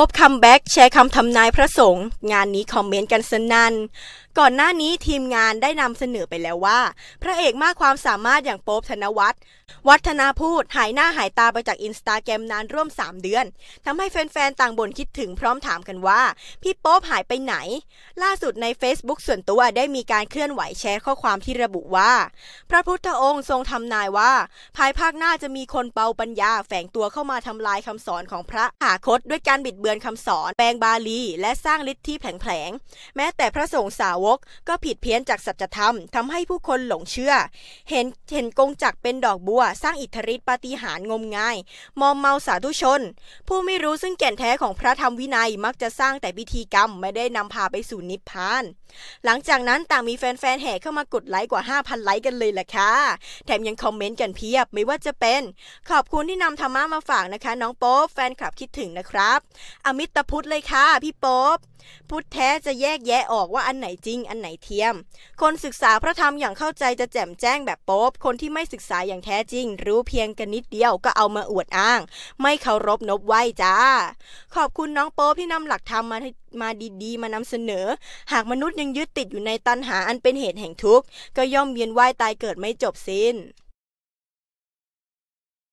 ๊บคัมแบ็กแชร์คำทำนายพระสงฆ์งานนี้คอมเมนต์กันสนั่นก่อนหน้านี้ทีมงานได้นำเสนอไปแล้วว่า พระเอกมากความสามารถอย่างโป๊บธนวัฒน์วัฒนาพูดหายหน้าหายตาไปจากอินสตาแกรมนานร่วม 3 เดือนทำให้แฟนๆ ต่างบ่นคิดถึงพร้อมถามกันว่า พี่โป๊บหายไปไหน ล่าสุดใน Facebook ส่วนตัวได้มีการเคลื่อนไหวแชร์ข้อความที่ระบุว่า พระพุทธองค์ทรงทำนายว่า ภายภาคหน้าจะมีคนเปาปัญญาแฝงตัวเข้ามาทำลายคำสอนของพระหาคตด้วยการบิดเบือนคำสอนแปลงบาลี และสร้างฤทธิ์ที่แผลงๆแม้แต่พระสงฆ์สาววกก็ผิดเพี้ยนจากสัจธรรมทำให้ผู้คนหลงเชื่อ เห็นเห็นกงจักเป็นดอกบัว สร้างอิทธิฤทธิปาฏิหาริย์งมงาย มอมเมาสาธุชน ผู้ไม่รู้ซึ่งแก่นแท้ของพระธรรมวินัยมักจะสร้างแต่พิธีกรรมไม่ได้นำพาไปสู่นิพพาน หลังจากนั้น ต่างมีแฟนๆแห่เข้ามากดไลค์กว่า 5,000 ไลค์กันเลยล่ะค่ะแถมยังคอมเมนต์กันเพียบไม่ว่าจะเป็น ขอบคุณที่นำธรรมะมาฝากนะคะ น้องโป๊บแฟนคลับคิดถึงนะครับ อมิตรพุทธเลยค่ะพี่โป๊บพุทธแท้จะแยกแยะออกว่าอันไหนจริงงอันไหนเทียม คนศึกษาพระธรรมอย่างเข้าใจจะแจ่มแจ้งแบบโป๊บ คนที่ไม่ศึกษาอย่างแท้จริงรู้เพียงกันนิดเดียวก็เอามาอวดอ้าง ไม่เคารพนบไหวจ้า ขอบคุณน้องโป๊บที่นำหลักธรรมมามาดีๆมานำเสนอ หากมนุษย์ยังยึดติดอยู่ในตัณหาอันเป็นเหตุแห่งทุกข์ก็ย่อมเวียนว่ายตายเกิดไม่จบสิ้น